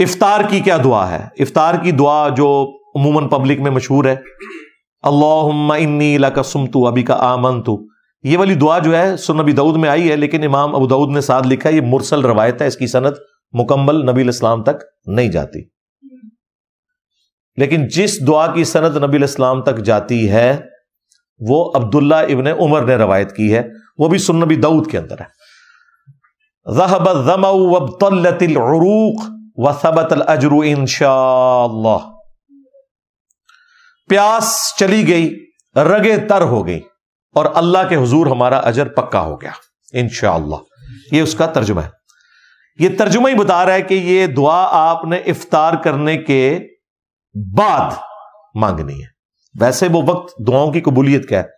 इफ्तार की क्या दुआ है इफ्तार की दुआ जो उमूमन पब्लिक में मशहूर है अल्लाह इन्नी लका सुम तू अभी का आमन तू ये वाली दुआ जो है सुनबी दाऊद में आई है लेकिन इमाम अबू दाऊद ने साथ लिखा ये मुरसल रवायत है इसकी सनत मुकम्मल नबी इस्लाम तक नहीं जाती लेकिन जिस दुआ की सनत नबी इस्लाम तक जाती है वो अब्दुल्ला इबन उमर ने रवायत की है वो भी नबी दाऊद के अंदर है वसबत अजरू इनशा प्यास चली गई रगे तर हो गई और अल्लाह के हजूर हमारा अजर पक्का हो गया इन इनशा यह उसका तर्जुमा है यह तर्जुमा ही बता रहा है कि ये दुआ आपने इफ्तार करने के बाद मांगनी है वैसे वो वक्त दुआओं की कबूलियत क्या है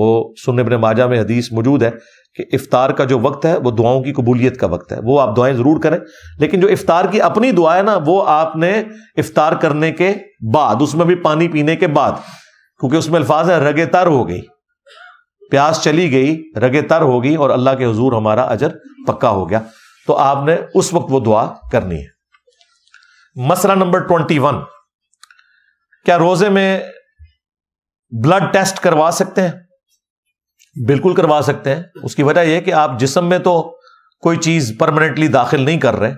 वो सुनने बने माजा में हदीस मौजूद है कि इफ्तार का जो वक्त है वो दुआओं की कबूलियत का वक्त है वो आप दुआएं ज़रूर करें लेकिन जो इफ्तार की अपनी दुआ है ना वो आपने इफ्तार करने के बाद उसमें भी पानी पीने के बाद क्योंकि उसमें अल्फाज है रगे तर हो गई प्यास चली गई रगे तर हो गई और अल्लाह के हजूर हमारा अजर पक्का हो गया तो आपने उस वक्त वो दुआ करनी है मसला नंबर ट्वेंटी वन क्या रोजे में ब्लड टेस्ट करवा सकते हैं बिल्कुल करवा सकते हैं उसकी वजह यह कि आप जिसम में तो कोई चीज़ परमानेंटली दाखिल नहीं कर रहे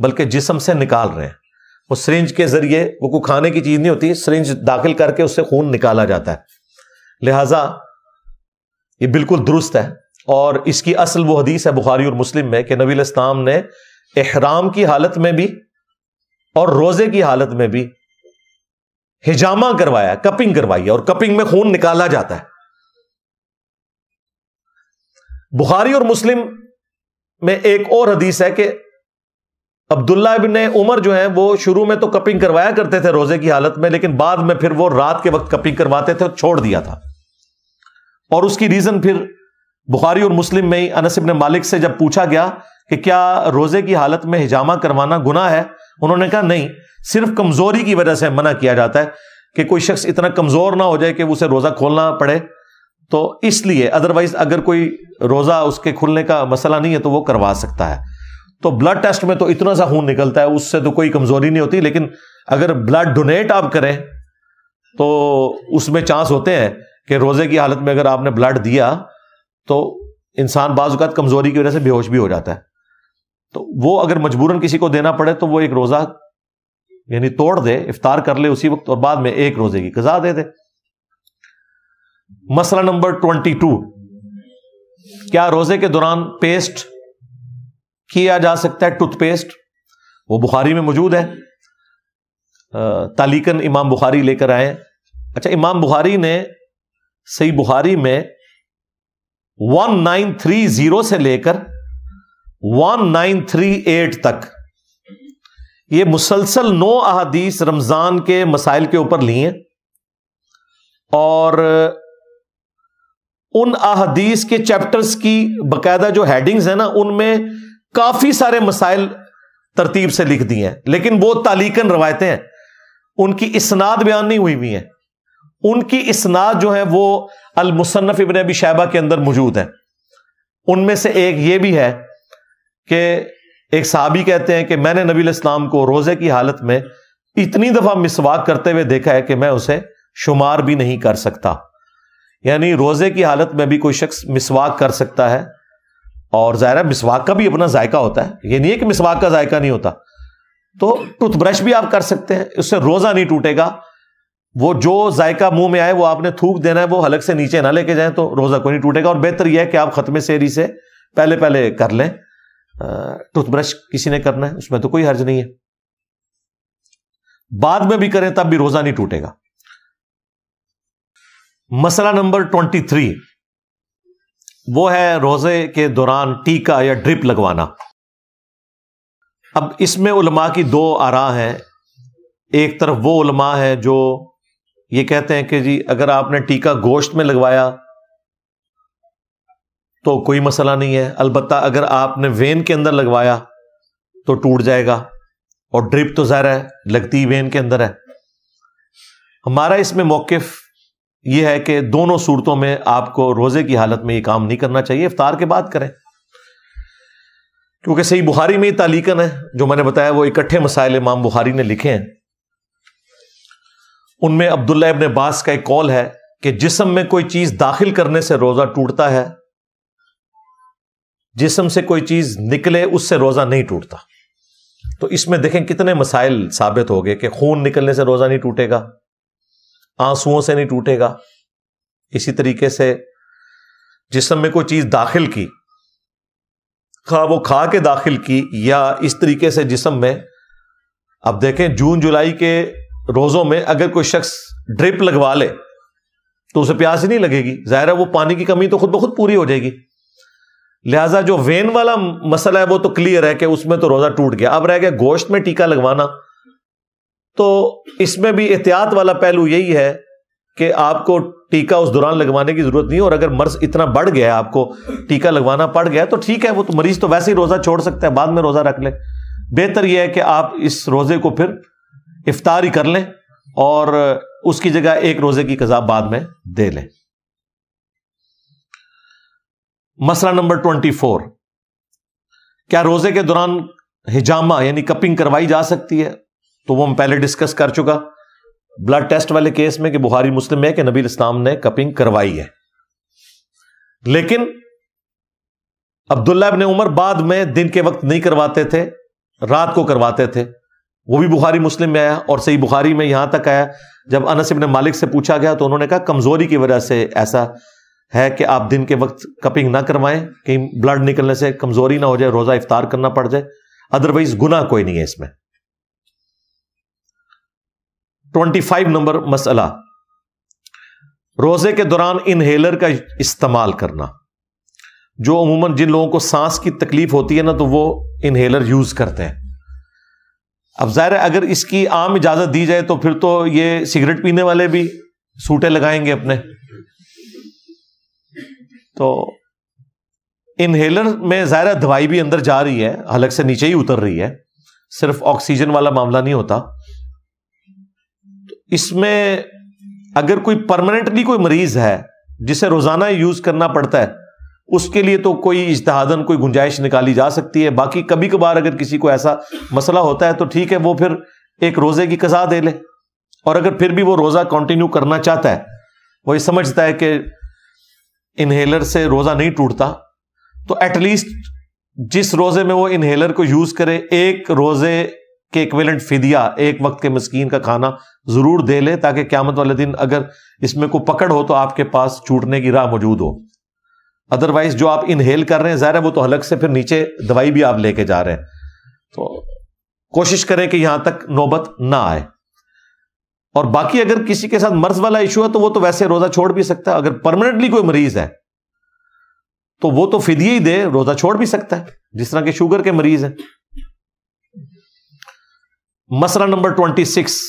बल्कि जिसम से निकाल रहे हैं वो सरिंज के ज़रिए वो कोई खाने की चीज़ नहीं होती सरिंज दाखिल करके उससे खून निकाला जाता है लिहाजा ये बिल्कुल दुरुस्त है और इसकी असल वो हदीस है बुखारी और मुस्लिम में कि नबी इस्लाम ने एहराम की हालत में भी और रोज़े की हालत में भी हिजामा करवाया कपिंग करवाई है और कपिंग में खून निकाला जाता है बुखारी और मुस्लिम में एक और हदीस है कि अब्दुल्ला इबन उमर जो है वो शुरू में तो कपिंग करवाया करते थे रोजे की हालत में लेकिन बाद में फिर वो रात के वक्त कपिंग करवाते थे और छोड़ दिया था और उसकी रीजन फिर बुखारी और मुस्लिम में ही अनस इबन मालिक से जब पूछा गया कि क्या रोजे की हालत में हिजामा करवाना गुना है उन्होंने कहा नहीं सिर्फ कमजोरी की वजह से मना किया जाता है कि कोई शख्स इतना कमजोर ना हो जाए कि उसे रोजा खोलना पड़े तो इसलिए अदरवाइज अगर कोई रोज़ा उसके खुलने का मसला नहीं है तो वो करवा सकता है तो ब्लड टेस्ट में तो इतना सा खून निकलता है उससे तो कोई कमज़ोरी नहीं होती लेकिन अगर ब्लड डोनेट आप करें तो उसमें चांस होते हैं कि रोज़े की हालत में अगर आपने ब्लड दिया तो इंसान बाज़ात कमज़ोरी की वजह से बेहोश भी हो जाता है तो वो अगर मजबूरन किसी को देना पड़े तो वो एक रोज़ा यानी तोड़ दे इफ्तार कर ले उसी वक्त और बाद में एक रोज़े की कज़ा दे दे मसला नंबर ट्वेंटी टू क्या रोजे के दौरान पेस्ट किया जा सकता है टूथपेस्ट वो बुखारी में मौजूद है तालिकन इमाम बुखारी लेकर आए अच्छा इमाम बुखारी ने सही बुखारी में वन नाइन थ्री जीरो से लेकर वन नाइन थ्री एट तक ये मुसलसल नौ अहादीस रमजान के मसाइल के ऊपर लिए और उन अहदीस के चैप्टर्स की बाकायदा जो हैडिंग्स हैं ना उनमें काफी सारे मसाइल तरतीब से लिख दिए हैं लेकिन वो तालीकन रवायतें हैं उनकी इसनाद बयान नहीं हुई हुई है उनकी इसनाद जो है वो अलमुसन्फ इबन अबी शैबा के अंदर मौजूद है उनमें से एक ये भी है कि एक साहबी कहते हैं कि मैंने नबी इस्लाम को रोजे की हालत में इतनी दफा मिसवाक करते हुए देखा है कि मैं उसे शुमार भी नहीं कर सकता यानी रोज़े की हालत में भी कोई शख्स मिसवाक कर सकता है और ज़ाहिर मिसवाक का भी अपना जायका होता है ये नहीं है कि मिसवाक का जायका नहीं होता तो टूथब्रश भी आप कर सकते हैं उससे रोज़ा नहीं टूटेगा वो जो जायका मुंह में आए वो आपने थूक देना है वो हलग से नीचे ना लेके जाए तो रोज़ा कोई नहीं टूटेगा और बेहतर यह है कि आप ख़त्म सेरी से पहले पहले कर लें टूथब्रश किसी ने करना है उसमें तो कोई हर्ज नहीं है बाद में भी करें तब भी रोज़ा नहीं टूटेगा मसला नंबर ट्वेंटी थ्री वो है रोजे के दौरान टीका या ड्रिप लगवाना अब इसमें उलमा की दो आरा हैं एक तरफ वो उलमा है जो ये कहते हैं कि जी अगर आपने टीका गोश्त में लगवाया तो कोई मसला नहीं है अलबत् अगर आपने वेन के अंदर लगवाया तो टूट जाएगा और ड्रिप तो ज़ाहिर है लगती ही वेन के अंदर है हमारा इसमें मौकफ़ ये है कि दोनों सूरतों में आपको रोजे की हालत में यह काम नहीं करना चाहिए इफ्तार के बाद करें क्योंकि सही बुहारी में ही तालीकन है जो मैंने बताया वो इकट्ठे मसाइल इमाम बुहारी ने लिखे हैं उनमें अब्दुल्ला इबन बास का एक कॉल है कि जिसम में कोई चीज दाखिल करने से रोजा टूटता है जिसम से कोई चीज निकले उससे रोजा नहीं टूटता तो इसमें देखें कितने मसाइल साबित हो गए कि खून निकलने से रोजा नहीं टूटेगा आंसुओं से नहीं टूटेगा इसी तरीके से जिसम में कोई चीज दाखिल की खा वो खा के दाखिल की या इस तरीके से जिसम में अब देखें जून जुलाई के रोजों में अगर कोई शख्स ड्रिप लगवा ले तो उसे प्यास ही नहीं लगेगी जाहिर है वो पानी की कमी तो खुद ब खुद पूरी हो जाएगी लिहाजा जो वेन वाला मसला है वो तो क्लियर है कि उसमें तो रोजा टूट गया अब रह गया गोश्त में टीका लगवाना तो इसमें भी एहतियात वाला पहलू यही है कि आपको टीका उस दौरान लगवाने की जरूरत नहीं और अगर मर्ज इतना बढ़ गया है आपको टीका लगवाना पड़ गया तो ठीक है वो तो मरीज तो वैसे ही रोजा छोड़ सकता है बाद में रोजा रख ले बेहतर यह है कि आप इस रोजे को फिर इफ्तार ही कर लें और उसकी जगह एक रोजे की कजा बाद में दे लें मसला नंबर ट्वेंटी फोर क्या रोजे के दौरान हिजामा यानी कपिंग करवाई जा सकती है तो वो हम पहले डिस्कस कर चुका ब्लड टेस्ट वाले केस में कि बुहारी मुस्लिम में कि नबी इस्लाम ने कपिंग करवाई है लेकिन अब्दुल्ला अपने उमर बाद में दिन के वक्त नहीं करवाते थे रात को करवाते थे वो भी बुखारी मुस्लिम में आया और सही बुखारी में यहां तक आया जब अनस इबन मालिक से पूछा गया तो उन्होंने कहा कमजोरी की वजह से ऐसा है कि आप दिन के वक्त कपिंग ना करवाएं कहीं ब्लड निकलने से कमजोरी ना हो जाए रोजा इफ्तार करना पड़ जाए अदरवाइज गुना कोई नहीं है इसमें ट्वेंटी फाइव नंबर मसला रोजे के दौरान इनहेलर का इस्तेमाल करना जो अमूमन जिन लोगों को सांस की तकलीफ होती है ना तो वो इनहेलर यूज करते हैं अब जाहिर है अगर इसकी आम इजाजत दी जाए तो फिर तो ये सिगरेट पीने वाले भी सूटे लगाएंगे अपने तो इनहेलर में ज़ाहिर दवाई भी अंदर जा रही है हलक से नीचे ही उतर रही है सिर्फ ऑक्सीजन वाला मामला नहीं होता इसमें अगर कोई परमानेंटली कोई मरीज है जिसे रोजाना यूज करना पड़ता है उसके लिए तो कोई इश्तहादन कोई गुंजाइश निकाली जा सकती है बाकी कभी कभार अगर किसी को ऐसा मसला होता है तो ठीक है वो फिर एक रोजे की कजा दे ले और अगर फिर भी वो रोजा कंटिन्यू करना चाहता है वो ये समझता है कि इन्हेलर से रोजा नहीं टूटता तो एटलीस्ट जिस रोजे में वो इन्हेलर को यूज करे एक रोजे के इक्विलेंट फिदिया एक वक्त के मस्कीन का खाना जरूर दे ले ताकि क्यामत वाले दिन अगर इसमें कोई पकड़ हो तो आपके पास छूटने की राह मौजूद हो अदरवाइज जो आप इनहेल कर रहे हैं ज़ाहिर है वो तो अलग से फिर नीचे दवाई भी आप लेके जा रहे हैं तो कोशिश करें कि यहां तक नौबत ना आए और बाकी अगर किसी के साथ मर्ज वाला इशू है तो वो तो वैसे रोजा छोड़ भी सकता है अगर परमानेंटली कोई मरीज है तो वो तो फिदिया ही दे रोजा छोड़ भी सकता है जिस तरह के शुगर के मरीज हैं मसला नंबर ट्वेंटी सिक्स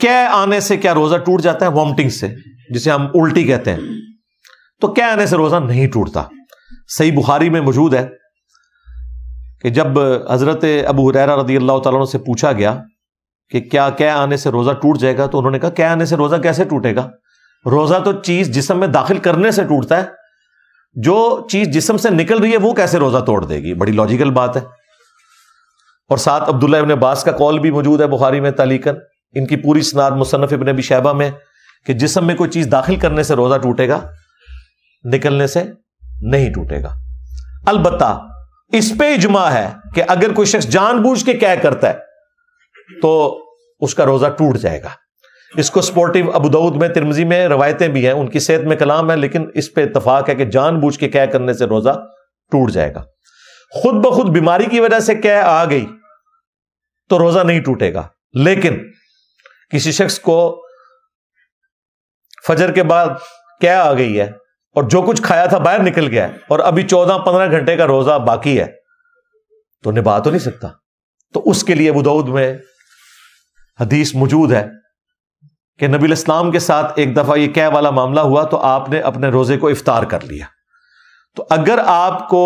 क्या आने से क्या रोजा टूट जाता है वॉमटिंग से जिसे हम उल्टी कहते हैं तो क्या आने से रोजा नहीं टूटता सही बुखारी में मौजूद है कि जब हजरत अबू हुरैरा रदी अल्लाह तला से पूछा गया कि क्या क्या आने से रोजा टूट जाएगा तो उन्होंने कहा क्या आने से रोजा कैसे टूटेगा रोजा तो चीज जिसम में दाखिल करने से टूटता है जो चीज जिसम से निकल रही है वो कैसे रोजा तोड़ देगी बड़ी लॉजिकल बात है और साथ अब्दुल्ला इबन बास का कॉल भी मौजूद है बुखारी में तलीकन इनकी पूरी स्नाद मुसनफ़ इबन अबी शैबा में कि जिसम में कोई चीज़ दाखिल करने से रोज़ा टूटेगा निकलने से नहीं टूटेगा अलबत्ता इस पे इजमा है कि अगर कोई शख्स जानबूझ के क्या करता है तो उसका रोज़ा टूट जाएगा इसको स्पोर्टिव अबूदाऊद में तिरमजी में रवायतें भी हैं उनकी सेहत में कलाम है लेकिन इस पर इतफाक है कि जानबूझ के क्या करने से रोज़ा टूट जाएगा खुद ब खुद बीमारी की वजह से क्या आ गई तो रोजा नहीं टूटेगा लेकिन किसी शख्स को फजर के बाद क्या आ गई है और जो कुछ खाया था बाहर निकल गया और अभी चौदह पंद्रह घंटे का रोजा बाकी है तो निभा तो नहीं सकता तो उसके लिए बुदौद में हदीस मौजूद है कि नबी इस्लाम के साथ एक दफा ये कै वाला मामला हुआ तो आपने अपने रोजे को इफ्तार कर लिया तो अगर आपको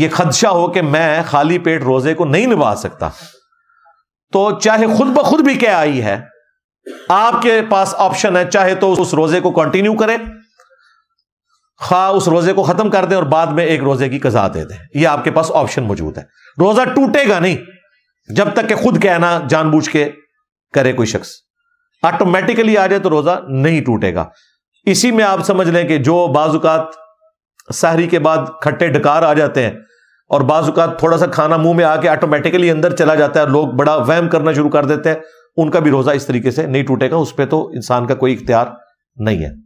ये खदशा हो कि मैं खाली पेट रोजे को नहीं निभा सकता तो चाहे खुद ब खुद भी क्या आई है आपके पास ऑप्शन है चाहे तो उस रोजे को कंटिन्यू करें खा हाँ, उस रोजे को खत्म कर दें और बाद में एक रोजे की कजा दे दें यह आपके पास ऑप्शन मौजूद है रोजा टूटेगा नहीं जब तक के खुद कहना जानबूझ के करे कोई शख्स ऑटोमेटिकली आ जाए तो रोजा नहीं टूटेगा इसी में आप समझ लें कि जो बाजुकात सहरी के बाद खट्टे डकार आ जाते हैं और बाजुकात थोड़ा सा खाना मुंह में आके ऑटोमेटिकली अंदर चला जाता है लोग बड़ा वहम करना शुरू कर देते हैं उनका भी रोजा इस तरीके से नहीं टूटेगा उस पर तो इंसान का कोई इख्तियार नहीं है